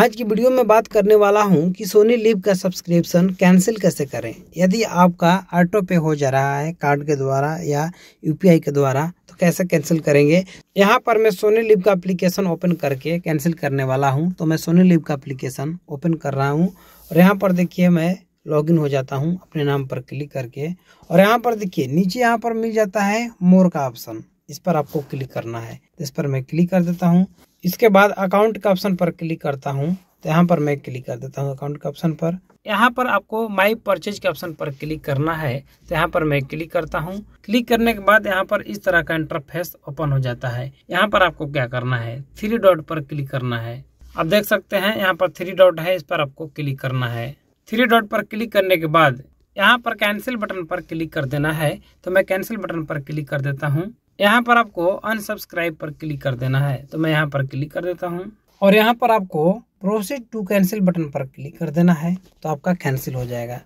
आज की वीडियो में बात करने वाला हूं कि सोनी लिव का सब्सक्रिप्शन कैंसिल कैसे करें यदि आपका ऑटो पे हो जा रहा है कार्ड के द्वारा या यूपीआई के द्वारा तो कैसे कैंसिल करेंगे यहाँ पर मैं सोनी लिव का एप्लीकेशन ओपन करके कैंसिल करने वाला हूँ तो मैं सोनी लिव का एप्लीकेशन ओपन कर रहा हूँ और यहाँ पर देखिए मैं लॉग हो जाता हूँ अपने नाम पर क्लिक करके और यहाँ पर देखिए नीचे यहाँ पर मिल जाता है मोर का ऑप्शन इस पर आपको क्लिक करना है तो इस पर मैं क्लिक कर देता हूँ इसके बाद अकाउंट के ऑप्शन पर क्लिक करता हूँ तो यहाँ पर मैं क्लिक कर देता हूँ अकाउंट के ऑप्शन पर यहाँ पर आपको माई परचेज के ऑप्शन पर क्लिक करना है तो यहाँ पर मैं क्लिक करता हूँ क्लिक करने के बाद यहाँ पर इस तरह का इंटरफेस ओपन हो जाता है यहाँ पर आपको क्या करना है थ्री डॉट पर क्लिक करना है आप देख सकते हैं यहाँ पर थ्री डॉट है इस पर आपको क्लिक करना है थ्री डॉट पर क्लिक करने के बाद यहाँ पर कैंसिल बटन पर क्लिक कर देना है तो मैं कैंसिल बटन पर क्लिक कर देता हूँ यहाँ पर आपको अनसब्सक्राइब पर क्लिक कर देना है तो मैं यहाँ पर क्लिक कर देता हूँ और यहाँ पर आपको प्रोसीड टू कैंसिल बटन पर क्लिक कर देना है तो आपका कैंसिल हो जाएगा